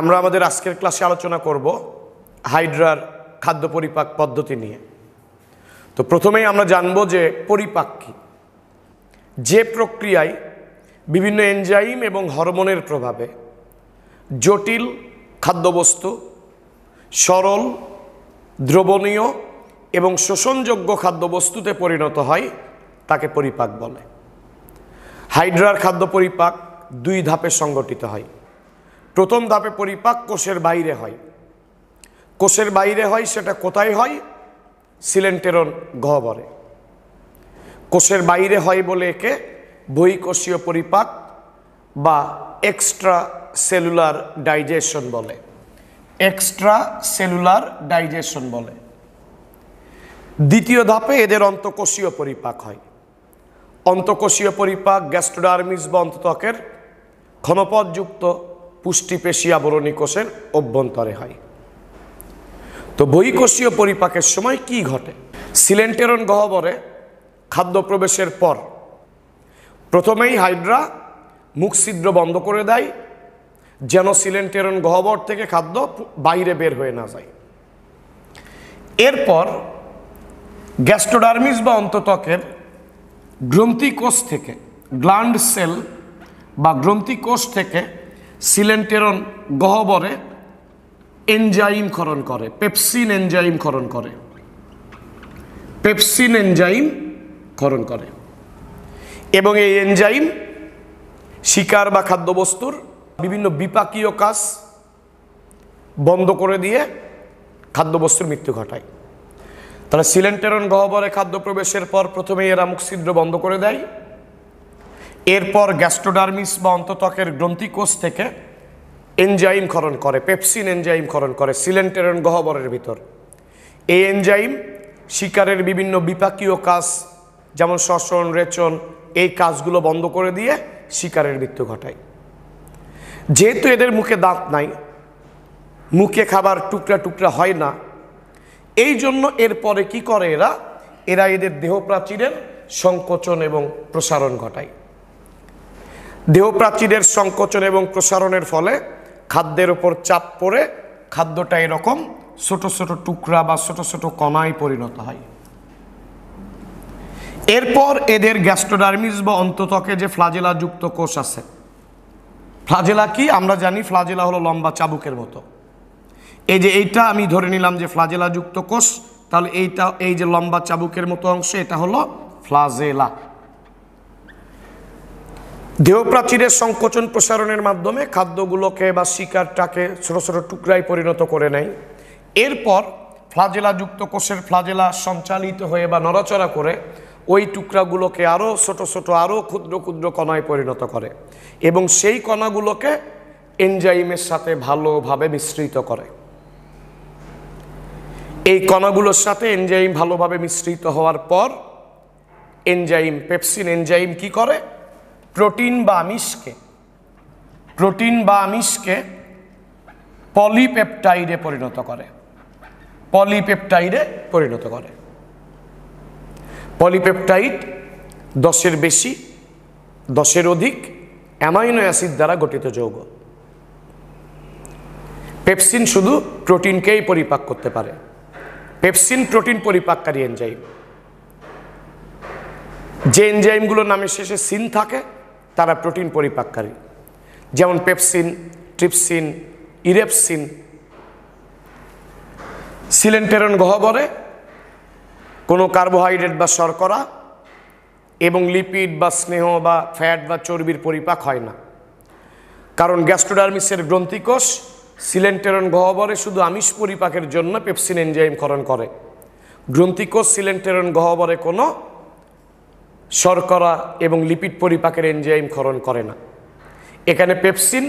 আমরা আমাদের আজকের ক্লাসে আলোচনা করব হাইড্রার খাদ্য পরিপাক পদ্ধতি নিয়ে তো প্রথমেই আমরা জানব যে পরিপাক কী যে প্রক্রিয়ায় বিভিন্ন এনজাইম এবং হরমোনের প্রভাবে জটিল খাদ্যবস্তু সরল দ্রবণীয় এবং শোষণযোগ্য খাদ্যবস্তুতে পরিণত হয় তাকে পরিপাক বলে হাইড্রার খাদ্য পরিপাক দুই ধাপে সংগঠিত হয় প্রথম ধাপে পরিপাক কোষের বাইরে হয় কোষের বাইরে হয় সেটা কোথায় হয় সিলেন্টেরন গহবরে কোষের বাইরে হয় বলে একে বহিকোষীয় পরিপাক বা এক্সট্রা সেলুলার ডাইজেশন বলে এক্সট্রা সেলুলার ডাইজেশন বলে দ্বিতীয় ধাপে এদের অন্তকোষীয় পরিপাক হয় অন্তকোষীয় পরিপাক গ্যাস্ট্রোডার্মিস বা অন্ততকের ক্ষণপদযুক্ত পুষ্টিপেশী আবরণী কোষের অভ্যন্তরে হয় তো বহিকোষীয় পরিপাকের সময় কি ঘটে সিলেন্টেরন গহ্বরে খাদ্য প্রবেশের পর প্রথমেই হাইড্রা মুখ ছিদ্র বন্ধ করে দেয় যেন সিলেন্টেরন গহ্বর থেকে খাদ্য বাইরে বের হয়ে না যায় এরপর গ্যাস্ট্রোডার্মিস বা অন্ততকের গ্রন্থিকোষ থেকে গ্লান্ড সেল বা গ্রন্থিকোষ থেকে সিলেন্টেরন গহ্বরে এনজাইম ক্ষরণ করে পেপসিন এনজাইম ক্ষরণ করে পেপসিন এনজাইম ক্ষরণ করে এবং এই এনজাইম শিকার বা খাদ্যবস্তুর বিভিন্ন বিপাকীয় কাজ বন্ধ করে দিয়ে খাদ্যবস্তুর মৃত্যু ঘটায় তারা সিলেন্টেরন গহ্বরে খাদ্য প্রবেশের পর প্রথমেই এরা মুখ ছিদ্র বন্ধ করে দেয় এরপর গ্যাস্ট্রোডার্মিস বা অন্ততকের গ্রন্থিকোষ থেকে এনজাইম খরণ করে পেপসিন এনজাইম খরণ করে সিলেন্টেরন গহ্বরের ভিতর এই এনজাইম শিকারের বিভিন্ন বিপাকীয় কাজ যেমন শ্বসন রেচন এই কাজগুলো বন্ধ করে দিয়ে শিকারের মৃত্যু ঘটায় যেহেতু এদের মুখে দাঁত নাই মুখে খাবার টুকরা টুকরা হয় না এই জন্য এরপরে কি করে এরা এরা এদের দেহ প্রাচীরের সংকোচন এবং প্রসারণ ঘটায় দেহপ্রাচীরের সংকোচন এবং প্রসারণের ফলে খাদ্যের ওপর চাপ পড়ে খাদ্যটা এরকম ছোট ছোট টুকরা বা ছোট ছোট কণায় পরিণত হয় এরপর এদের গ্যাস্ট্রোডার্মিস বা অন্ততকে যে ফ্লাজেলা যুক্ত কোষ আছে ফ্লাজেলা কি আমরা জানি ফ্লাজেলা হলো লম্বা চাবুকের মতো এই যে এইটা আমি ধরে নিলাম যে ফ্লাজেলা যুক্ত কোষ তাহলে এইটা এই যে লম্বা চাবুকের মতো অংশ এটা হলো ফ্লাজেলা দেহপ্রাচীরের সংকোচন প্রসারণের মাধ্যমে খাদ্যগুলোকে বা শিকারটাকে ছোটো ছোটো টুকরায় পরিণত করে নেয় এরপর ফ্লাজেলাযুক্ত কোষের ফ্লাজেলা সঞ্চালিত হয়ে বা নড়াচড়া করে ওই টুকরাগুলোকে আরও ছোট ছোট আরও ক্ষুদ্র ক্ষুদ্র কণায় পরিণত করে এবং সেই কণাগুলোকে এনজাইমের সাথে ভালোভাবে মিশ্রিত করে এই কণাগুলোর সাথে এনজাইম ভালোভাবে মিশ্রিত হওয়ার পর এনজাইম পেপসিন এনজাইম কি করে প্রোটিন বা আমিষকে প্রোটিন বা আমিষকে পলিপেপটাইডে পরিণত করে পলিপেপটাইডে পরিণত করে পলিপেপটাইড দশের বেশি দশের অধিক অ্যামাইনো অ্যাসিড দ্বারা গঠিত যৌগ পেপসিন শুধু প্রোটিনকেই পরিপাক করতে পারে পেপসিন প্রোটিন পরিপাককারী এনজাইম যে এনজাইমগুলোর নামের শেষে সিন থাকে তারা প্রোটিন পরিপাককারী যেমন পেপসিন ট্রিপসিন ইরেপসিন সিলেন্টেরন গহ্বরে কোনো কার্বোহাইড্রেট বা শর্করা এবং লিপিড বা স্নেহ বা ফ্যাট বা চর্বির পরিপাক হয় না কারণ গ্যাস্ট্রোডার্মিসের গ্রন্থিকোষ সিলেন্টেরন গহ্বরে শুধু আমিষ পরিপাকের জন্য পেপসিন এনজাইমকরণ করে গ্রন্থিকোষ সিলেন্টেরন গহ্বরে কোনো শর্করা এবং লিপিড পরিপাকের এনজাইম ক্ষরণ করে না এখানে পেপসিন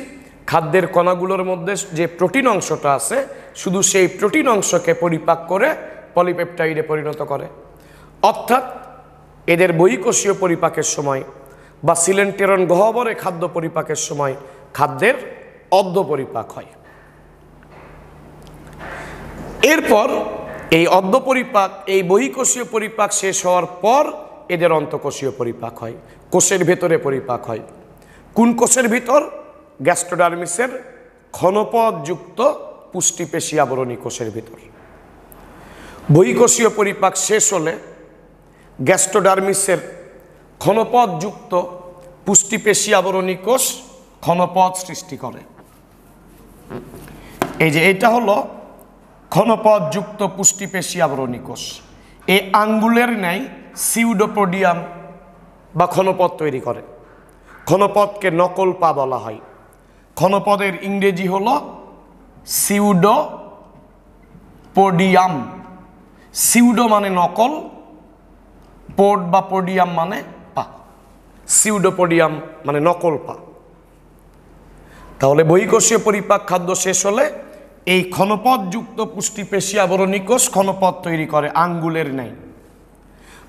খাদ্যের কণাগুলোর মধ্যে যে প্রোটিন অংশটা আছে শুধু সেই প্রোটিন অংশকে পরিপাক করে পলিপেপটাইডে পরিণত করে অর্থাৎ এদের বহিকোষীয় পরিপাকের সময় বা সিলেন্টেরন গহ্বরে খাদ্য পরিপাকের সময় খাদ্যের অর্ধ পরিপাক হয় এরপর এই অর্ধ পরিপাক এই বহিকোষীয় পরিপাক শেষ হওয়ার পর এদের অন্তকোষীয় পরিপাক হয় কোষের ভেতরে পরিপাক হয় কোন কোষের ভিতর গ্যাস্ট্রোডার্মিসের ক্ষণপদযুক্ত পুষ্টিপেশী আবরণী কোষের ভিতর বহিকোষীয় পরিপাক শেষ হলে গ্যাস্ট্রোডার্মিসের ক্ষণপদযুক্ত পুষ্টিপেশী আবরণী কোষ ক্ষণপদ সৃষ্টি করে এই যে এটা হলো ক্ষণপদযুক্ত পুষ্টিপেশী আবরণী কোষ এই আঙ্গুলের ন্যায় সিউডোপোডিয়াম বা ক্ষণপথ তৈরি করে ক্ষণপথকে নকল পা বলা হয় ক্ষণপদের ইংরেজি হল পোডিয়াম সিউডো মানে নকল পোড বা পোডিয়াম মানে পা সিউডোপোডিয়াম মানে নকল পা তাহলে বহিকোষীয় পরিপাক খাদ্য শেষ হলে এই ক্ষণপদযুক্ত পুষ্টি পেশি আবরণী কোষ তৈরি করে আঙ্গুলের নেয়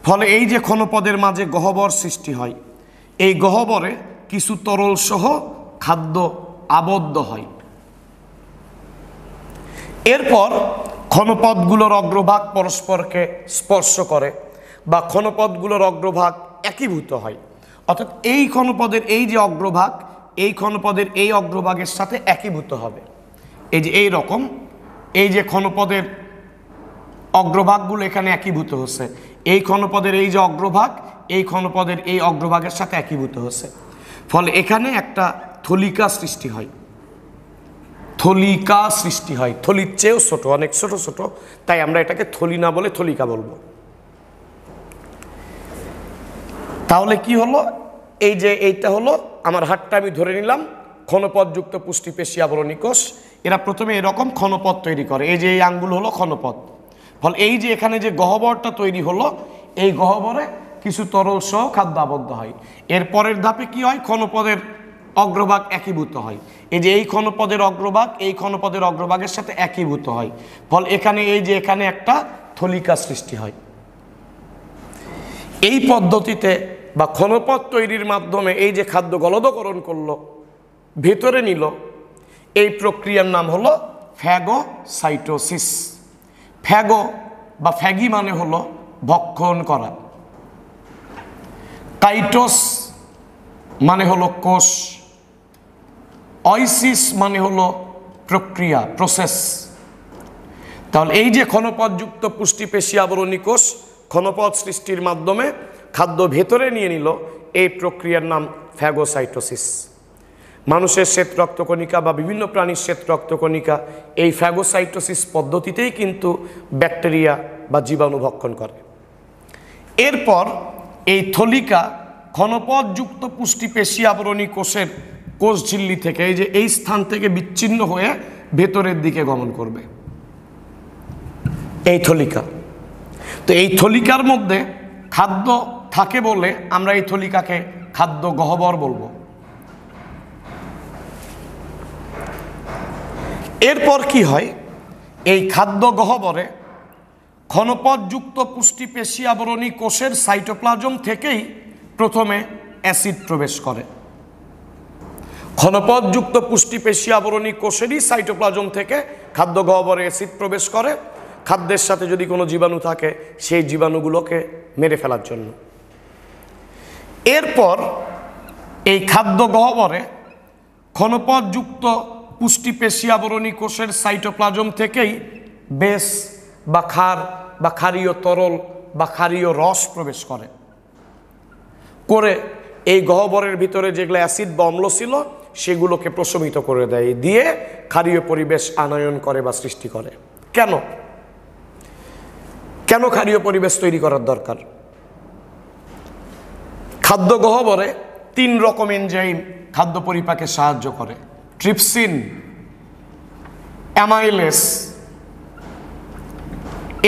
ফলে এই যে ক্ষণপদের মাঝে গহ্বর সৃষ্টি হয় এই গহ্বরে কিছু তরল সহ খাদ্য আবদ্ধ হয় এরপর ক্ষণপদগুলোর অগ্রভাগ পরস্পরকে স্পর্শ করে বা ক্ষণপদগুলোর অগ্রভাগ একীভূত হয় অর্থাৎ এই ক্ষণপদের এই যে অগ্রভাগ এই ক্ষণপদের এই অগ্রভাগের সাথে একীভূত হবে এই যে এই রকম এই যে ক্ষণপদের অগ্রভাগগুলো এখানে একীভূত হচ্ছে এই খনপদের এই যে অগ্রভাগ এই খনপদের এই অগ্রভাগের সাথে একীভূত হচ্ছে ফলে এখানে একটা থলিকা সৃষ্টি হয় থলিকা সৃষ্টি হয় থলির চেয়েও ছোট অনেক ছোট ছোট তাই আমরা এটাকে থলি না বলে থলিকা বলবো তাহলে কি হলো এই যে এইটা হলো আমার হাতটা আমি ধরে নিলাম ক্ষণপদযুক্ত পুষ্টি পেশিয়া বলনিকোষ এরা প্রথমে এরকম ক্ষণপদ তৈরি করে এই যে এই আঙ্গুল হলো ক্ষণপদ ফলে এই যে এখানে যে গহ্বরটা তৈরি হলো এই গহ্বরে কিছু তরল সহ খাদ্য আবদ্ধ হয় এর পরের ধাপে কি হয় ক্ষণপদের অগ্রভাগ একীভূত হয় এই যে এই ক্ষণপদের অগ্রভাগ এই ক্ষণপদের অগ্রভাগের সাথে একীভূত হয় ফল এখানে এই যে এখানে একটা থলিকা সৃষ্টি হয় এই পদ্ধতিতে বা ক্ষণপদ তৈরির মাধ্যমে এই যে খাদ্য গলদকরণ করলো ভেতরে নিল এই প্রক্রিয়ার নাম হলো ফ্যাগোসাইটোসিস ফ্যাগো বা ফ্যাগি মানে হলো ভক্ষণ করা কাইটোস মানে হলো কোষ অইসিস মানে হলো প্রক্রিয়া প্রসেস তাহলে এই যে ক্ষণপদযুক্ত পেশি আবরণী কোষ ক্ষণপদ সৃষ্টির মাধ্যমে খাদ্য ভেতরে নিয়ে নিল এই প্রক্রিয়ার নাম ফ্যাগোসাইটোসিস মানুষের শ্বেত রক্তকণিকা বা বিভিন্ন প্রাণীর শ্বেত রক্তকণিকা এই ফ্যাগোসাইটোসিস পদ্ধতিতেই কিন্তু ব্যাকটেরিয়া বা জীবাণু ভক্ষণ করে এরপর এই থলিকা পুষ্টি পেশি আবরণী কোষের কোষ ঝিল্লি থেকে এই যে এই স্থান থেকে বিচ্ছিন্ন হয়ে ভেতরের দিকে গমন করবে এই থলিকা তো এই থলিকার মধ্যে খাদ্য থাকে বলে আমরা এই থলিকাকে খাদ্য গহ্বর বলবো এরপর কি হয় এই খাদ্য গহ্বরে ঘনপথযুক্ত পুষ্টি পেশি আবরণী কোষের সাইটোপ্লাজম থেকেই প্রথমে অ্যাসিড প্রবেশ করে ঘনপথযুক্ত পুষ্টি পেশি আবরণী কোষেরই সাইটোপ্লাজম থেকে খাদ্য গহবরে অ্যাসিড প্রবেশ করে খাদ্যের সাথে যদি কোনো জীবাণু থাকে সেই জীবাণুগুলোকে মেরে ফেলার জন্য এরপর এই খাদ্য গহ্বরে ঘনপথযুক্ত পুষ্টি আবরণী কোষের সাইটোপ্লাজম থেকেই বেশ বা খার বা ক্ষারীয় তরল বা ক্ষারীয় রস প্রবেশ করে করে এই গহ্বরের ভিতরে যেগুলো অ্যাসিড বা অম্ল ছিল সেগুলোকে প্রশমিত করে দেয় দিয়ে ক্ষারীয় পরিবেশ আনয়ন করে বা সৃষ্টি করে কেন কেন ক্ষারীয় পরিবেশ তৈরি করার দরকার খাদ্য গহ্বরে তিন রকম এনজাইম খাদ্য পরিপাকে সাহায্য করে ট্রিপসিন অ্যামাইলেস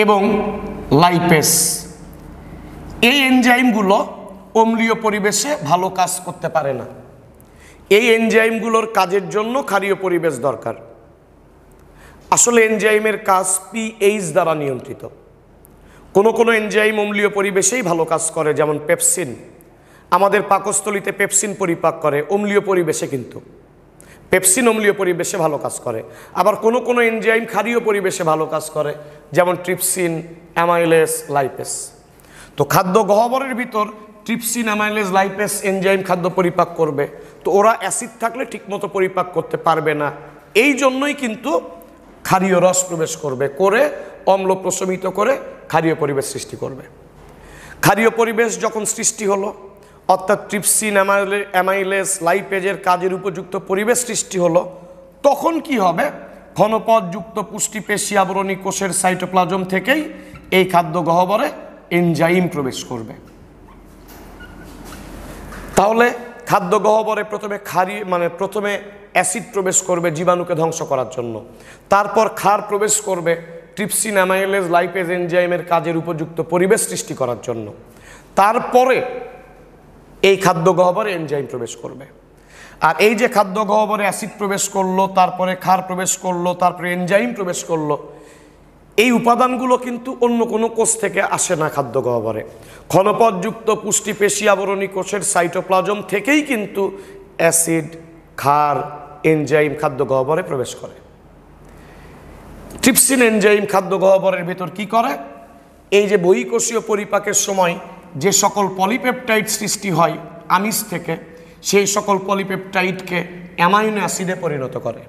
এবং লাইপেস এই এনজাইমগুলো অম্লীয় পরিবেশে ভালো কাজ করতে পারে না এই এনজাইমগুলোর কাজের জন্য ক্ষারীয় পরিবেশ দরকার আসলে এনজাইমের কাজ পিএইচ দ্বারা নিয়ন্ত্রিত কোনো কোনো এনজাইম অম্লীয় পরিবেশেই ভালো কাজ করে যেমন পেপসিন আমাদের পাকস্থলিতে পেপসিন পরিপাক করে অম্লীয় পরিবেশে কিন্তু পেপসিন অম্লীয় পরিবেশে ভালো কাজ করে আবার কোনো কোনো এনজাইম ক্ষারীয় পরিবেশে ভালো কাজ করে যেমন ট্রিপসিন অ্যামাইলেস লাইপেস তো খাদ্য গহ্বরের ভিতর ট্রিপসিন অ্যামাইলেস লাইপেস এনজাইম খাদ্য পরিপাক করবে তো ওরা অ্যাসিড থাকলে ঠিকমতো পরিপাক করতে পারবে না এই জন্যই কিন্তু ক্ষারীয় রস প্রবেশ করবে করে অম্ল প্রশমিত করে ক্ষারীয় পরিবেশ সৃষ্টি করবে ক্ষারীয় পরিবেশ যখন সৃষ্টি হলো অর্থাৎ ট্রিপসিন অ্যামাইলেস লাইপেজের কাজের উপযুক্ত পরিবেশ সৃষ্টি হলো তখন কি হবে ঘনপদযুক্ত পুষ্টিপেশি আবরণী কোষের সাইটোপ্লাজম থেকেই এই খাদ্য গহ্বরে এনজাইম প্রবেশ করবে তাহলে খাদ্য গহ্বরে প্রথমে খারি মানে প্রথমে অ্যাসিড প্রবেশ করবে জীবাণুকে ধ্বংস করার জন্য তারপর ক্ষার প্রবেশ করবে ট্রিপসিন অ্যামাইলেস লাইপেজ এনজাইমের কাজের উপযুক্ত পরিবেশ সৃষ্টি করার জন্য তারপরে এই খাদ্য গহ্বরে এনজাইম প্রবেশ করবে আর এই যে খাদ্য গহ্বরে অ্যাসিড প্রবেশ করলো তারপরে ক্ষার প্রবেশ করলো তারপরে এনজাইম প্রবেশ করলো এই উপাদানগুলো কিন্তু অন্য কোনো কোষ থেকে আসে না খাদ্য গহ্বরে ক্ষণপদযুক্ত পুষ্টি পেশি আবরণী কোষের সাইটোপ্লাজম থেকেই কিন্তু অ্যাসিড ক্ষার এনজাইম খাদ্য গহ্বরে প্রবেশ করে ট্রিপসিন এনজাইম খাদ্য গহ্বরের ভেতর কি করে এই যে বহিকোষীয় পরিপাকের সময় যে সকল পলিপেপটাইড সৃষ্টি হয় আমিষ থেকে সেই সকল পলিপেপটাইডকে অ্যামাইনো অ্যাসিডে পরিণত করে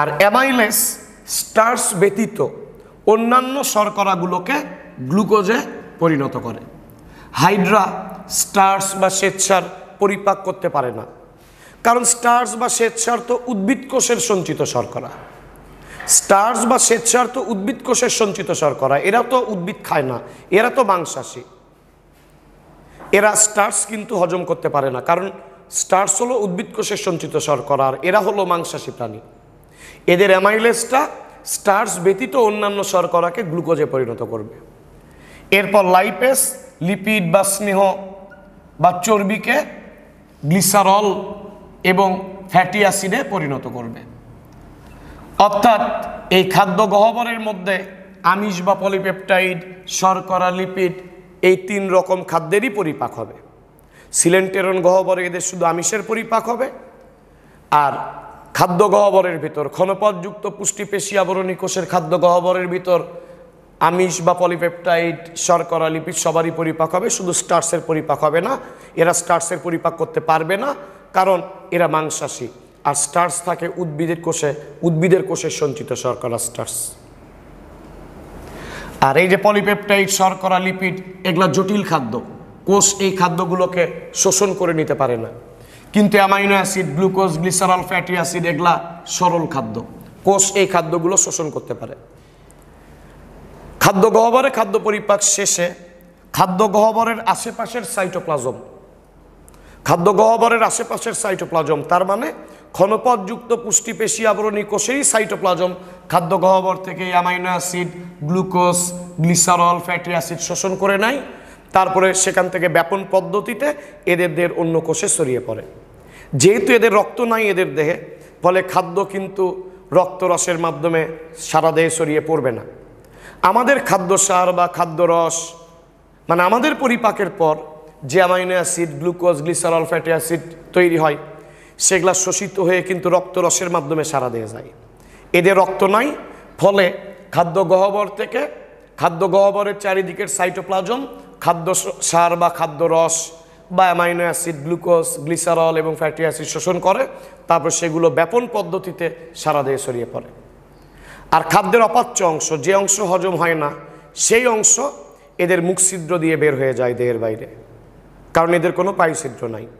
আর অ্যামাইলেস স্টার্স ব্যতীত অন্যান্য শর্করাগুলোকে গ্লুকোজে পরিণত করে হাইড্রা স্টার্স বা স্বেচ্ছার পরিপাক করতে পারে না কারণ স্টার্স বা স্বেচ্ছার তো উদ্ভিদ কোষের সঞ্চিত শর্করা স্টার্স বা স্বেচ্ছার তো উদ্ভিদ কোষের সঞ্চিত শর্করা এরা তো উদ্ভিদ খায় না এরা তো মাংসাশী এরা স্টার্স কিন্তু হজম করতে পারে না কারণ স্টার্স হলো কোষে সঞ্চিত শর্করা আর এরা হলো মাংসাশী প্রাণী এদের অ্যামাইলেসটা স্টার্স ব্যতীত অন্যান্য শর্করাকে গ্লুকোজে পরিণত করবে এরপর লাইপেস লিপিড বা স্নেহ বা চর্বিকে গ্লিসারল এবং ফ্যাটি অ্যাসিডে পরিণত করবে অর্থাৎ এই খাদ্য গহ্বরের মধ্যে আমিষ বা পলিপেপটাইড শর্করা লিপিড এই তিন রকম খাদ্যেরই পরিপাক হবে সিলেন্টেরন গহ্বরে এদের শুধু আমিষের পরিপাক হবে আর খাদ্য গহ্বরের ভিতর ক্ষণপদযুক্ত পুষ্টি পেশি আবরণী কোষের খাদ্য গহ্বরের ভিতর আমিষ বা পলিপেপটাইড শর্করা লিপিড সবারই পরিপাক হবে শুধু স্টার্সের পরিপাক হবে না এরা স্টার্সের পরিপাক করতে পারবে না কারণ এরা মাংসাশী আর স্টার্স থাকে উদ্ভিদের কোষে উদ্ভিদের কোষে সঞ্চিত শর্করা স্টার্স আর এই যে পলিপেপটাইড শর্করা লিপিড এগুলো জটিল খাদ্য কোষ এই খাদ্যগুলোকে শোষণ করে নিতে পারে না কিন্তু amino acid glucose glycerol fatty acid এগুলা সরল খাদ্য কোষ এই খাদ্যগুলো শোষণ করতে পারে খাদ্য গহ্বরে খাদ্য পরিপাক শেষে খাদ্য গহ্বরের আশেপাশের সাইটোপ্লাজম খাদ্য গহ্বরের আশেপাশের সাইটোপ্লাজম তার মানে ক্ষণপদযুক্ত পুষ্টি পেশি আবরণী কোষেই সাইটোপ্লাজম খাদ্য গহ্বর থেকে amino acid glucose glycerol fatty acid শোষণ করে নেয় তারপরে সেখান থেকে ব্যাপন পদ্ধতিতে এদের দেহের অন্য কোষে ছড়িয়ে পড়ে যেহেতু এদের রক্ত নাই এদের দেহে ফলে খাদ্য কিন্তু রক্তরসের মাধ্যমে সারা দেহে ছড়িয়ে পড়বে না আমাদের খাদ্য সার বা খাদ্য রস মানে আমাদের পরিপাকের পর যে amino acid glucose glycerol fatty acid তৈরি হয় সেগুলা শোষিত হয়ে কিন্তু রক্তরসের মাধ্যমে সারা দিয়ে যায় এদের রক্ত নাই ফলে খাদ্য গহ্বর থেকে খাদ্য গহ্বরের চারিদিকের সাইটোপ্লাজম খাদ্য সার বা খাদ্য রস বা অ্যামাইনো অ্যাসিড গ্লুকোজ গ্লিসারল এবং ফ্যাটি অ্যাসিড শোষণ করে তারপর সেগুলো ব্যাপন পদ্ধতিতে সারা দেহে ছড়িয়ে পড়ে আর খাদ্যের অপাচ্য অংশ যে অংশ হজম হয় না সেই অংশ এদের মুখ ছিদ্র দিয়ে বের হয়ে যায় দেহের বাইরে কারণ এদের কোনো পায়ুছিদ্র নাই